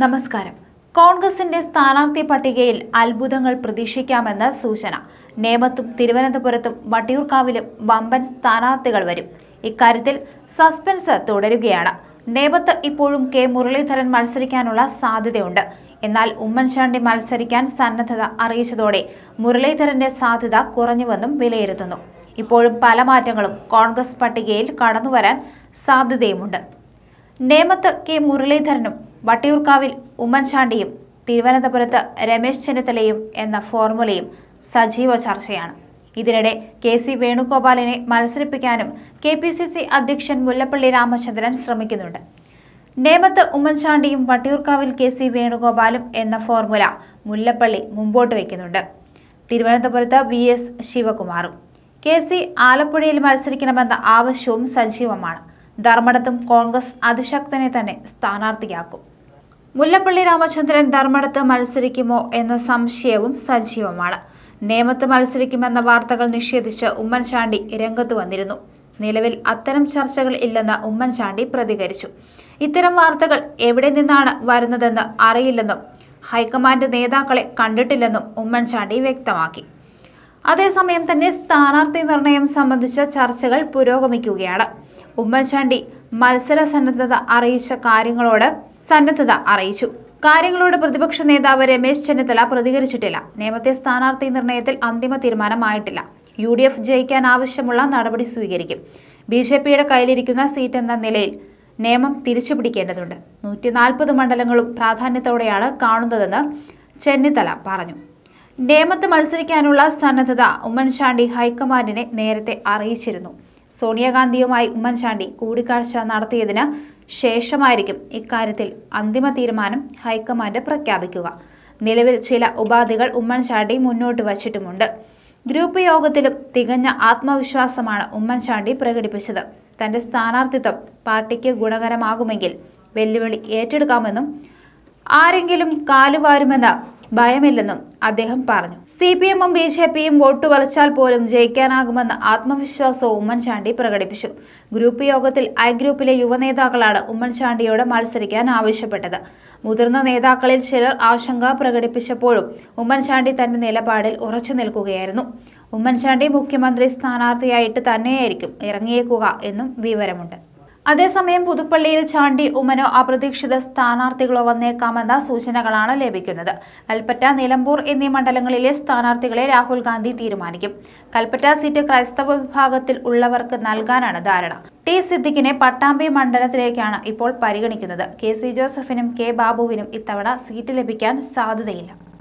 നമസ്കാരം കോൺഗ്രസിന്റെ സ്ഥാനാർത്ഥി പട്ടികയിൽ അത്ഭുതങ്ങൾ പ്രതീക്ഷിക്കാമെന്ന സൂചന നേമത്തും തിരുവനന്തപുരത്തും വട്ടിയൂർക്കാവിലും വമ്പൻ സ്ഥാനാർത്ഥികൾ വരും ഇക്കാര്യത്തിൽ സസ്പെൻസ് തുടരുകയാണ് നേമത്ത് ഇപ്പോഴും കെ മുരളീധരൻ മത്സരിക്കാനുള്ള സാധ്യതയുണ്ട് എന്നാൽ ഉമ്മൻചാണ്ടി മത്സരിക്കാൻ സന്നദ്ധത അറിയിച്ചതോടെ മുരളീധരന്റെ സാധ്യത കുറഞ്ഞുവെന്നും വിലയിരുത്തുന്നു ഇപ്പോഴും പല മാറ്റങ്ങളും കോൺഗ്രസ് പട്ടികയിൽ കടന്നുവരാൻ സാധ്യതയുമുണ്ട് നേമത്ത് കെ മുരളീധരനും വട്ടിയൂർക്കാവിൽ ഉമ്മൻചാണ്ടിയും തിരുവനന്തപുരത്ത് രമേശ് ചെന്നിത്തലയും എന്ന ഫോർമുലയും സജീവ ചർച്ചയാണ് ഇതിനിടെ കെ സി വേണുഗോപാലിനെ മത്സരിപ്പിക്കാനും കെ പി സി സി അധ്യക്ഷൻ മുല്ലപ്പള്ളി രാമചന്ദ്രൻ ശ്രമിക്കുന്നുണ്ട് നേമത്ത് ഉമ്മൻചാണ്ടിയും വട്ടിയൂർക്കാവിൽ കെ സി വേണുഗോപാലും എന്ന ഫോർമുല മുല്ലപ്പള്ളി മുമ്പോട്ട് വയ്ക്കുന്നുണ്ട് തിരുവനന്തപുരത്ത് വി എസ് ശിവകുമാറും കെ സി ആലപ്പുഴയിൽ മത്സരിക്കണമെന്ന ആവശ്യവും സജീവമാണ് ധർമ്മടത്തും കോൺഗ്രസ് അതിശക്തനെ തന്നെ സ്ഥാനാർത്ഥിയാക്കും മുല്ലപ്പള്ളി രാമചന്ദ്രൻ ധർമ്മടത്ത് മത്സരിക്കുമോ എന്ന സംശയവും സജീവമാണ് നേമത്ത് മത്സരിക്കുമെന്ന വാർത്തകൾ നിഷേധിച്ച് ഉമ്മൻചാണ്ടി രംഗത്ത് വന്നിരുന്നു നിലവിൽ അത്തരം ചർച്ചകൾ ഇല്ലെന്ന് ഉമ്മൻചാണ്ടി പ്രതികരിച്ചു ഇത്തരം വാർത്തകൾ എവിടെ നിന്നാണ് വരുന്നതെന്ന് അറിയില്ലെന്നും ഹൈക്കമാൻഡ് നേതാക്കളെ കണ്ടിട്ടില്ലെന്നും ഉമ്മൻചാണ്ടി വ്യക്തമാക്കി അതേസമയം തന്നെ സ്ഥാനാർത്ഥി നിർണയം സംബന്ധിച്ച ചർച്ചകൾ പുരോഗമിക്കുകയാണ് ഉമ്മൻചാണ്ടി മത്സര സന്നദ്ധത അറിയിച്ച കാര്യങ്ങളോട് സന്നദ്ധത അറിയിച്ചു കാര്യങ്ങളോട് പ്രതിപക്ഷ നേതാവ് രമേശ് ചെന്നിത്തല പ്രതികരിച്ചിട്ടില്ല നിയമത്തെ സ്ഥാനാർത്ഥി നിർണയത്തിൽ അന്തിമ തീരുമാനമായിട്ടില്ല യു ഡി എഫ് ജയിക്കാൻ ആവശ്യമുള്ള നടപടി സ്വീകരിക്കും ബി ജെ പിയുടെ കയ്യിലിരിക്കുന്ന സീറ്റ് എന്ന നിലയിൽ നിയമം തിരിച്ചു പിടിക്കേണ്ടതുണ്ട് നൂറ്റി നാൽപ്പത് മണ്ഡലങ്ങളും പ്രാധാന്യത്തോടെയാണ് കാണുന്നതെന്ന് ചെന്നിത്തല പറഞ്ഞു നേമത്ത് മത്സരിക്കാനുള്ള സന്നദ്ധത ഉമ്മൻചാണ്ടി ഹൈക്കമാൻഡിനെ നേരത്തെ അറിയിച്ചിരുന്നു സോണിയാഗാന്ധിയുമായി ഉമ്മൻചാണ്ടി കൂടിക്കാഴ്ച നടത്തിയതിന് ശേഷമായിരിക്കും ഇക്കാര്യത്തിൽ അന്തിമ തീരുമാനം ഹൈക്കമാൻഡ് പ്രഖ്യാപിക്കുക നിലവിൽ ചില ഉപാധികൾ ഉമ്മൻചാണ്ടി മുന്നോട്ട് വച്ചിട്ടുമുണ്ട് ഗ്രൂപ്പ് യോഗത്തിലും തികഞ്ഞ ആത്മവിശ്വാസമാണ് ഉമ്മൻചാണ്ടി പ്രകടിപ്പിച്ചത് തന്റെ സ്ഥാനാർത്ഥിത്വം പാർട്ടിക്ക് ഗുണകരമാകുമെങ്കിൽ വെല്ലുവിളി ഏറ്റെടുക്കാമെന്നും ആരെങ്കിലും കാലുവാരുമെന്ന ഭയമില്ലെന്നും അദ്ദേഹം പറഞ്ഞു സി പി എമ്മും ബി ജെ പിയും വോട്ട് വലിച്ചാൽ പോലും ജയിക്കാനാകുമെന്ന ആത്മവിശ്വാസവും ഉമ്മൻചാണ്ടി പ്രകടിപ്പിച്ചു ഗ്രൂപ്പ് യോഗത്തിൽ ഐ ഗ്രൂപ്പിലെ യുവനേതാക്കളാണ് ഉമ്മൻചാണ്ടിയോട് മത്സരിക്കാൻ ആവശ്യപ്പെട്ടത് മുതിർന്ന നേതാക്കളിൽ ചിലർ ആശങ്ക പ്രകടിപ്പിച്ചപ്പോഴും ഉമ്മൻചാണ്ടി തന്റെ നിലപാടിൽ ഉറച്ചു നിൽക്കുകയായിരുന്നു ഉമ്മൻചാണ്ടി മുഖ്യമന്ത്രി സ്ഥാനാർത്ഥിയായിട്ട് തന്നെയായിരിക്കും ഇറങ്ങിയേക്കുക എന്നും വിവരമുണ്ട് അതേസമയം പുതുപ്പള്ളിയിൽ ചാണ്ടി ഉമ്മനോ അപ്രതീക്ഷിത സ്ഥാനാർത്ഥികളോ വന്നേക്കാമെന്ന സൂചനകളാണ് ലഭിക്കുന്നത് കൽപ്പറ്റ നിലമ്പൂർ എന്നീ മണ്ഡലങ്ങളിലെ സ്ഥാനാർത്ഥികളെ രാഹുൽ ഗാന്ധി തീരുമാനിക്കും കൽപ്പറ്റ സീറ്റ് ക്രൈസ്തവ വിഭാഗത്തിൽ ഉള്ളവർക്ക് നൽകാനാണ് ധാരണ ടി സിദ്ദിഖിനെ പട്ടാമ്പി മണ്ഡലത്തിലേക്കാണ് ഇപ്പോൾ പരിഗണിക്കുന്നത് കെ സി ജോസഫിനും കെ ബാബുവിനും ഇത്തവണ സീറ്റ് ലഭിക്കാൻ സാധ്യതയില്ല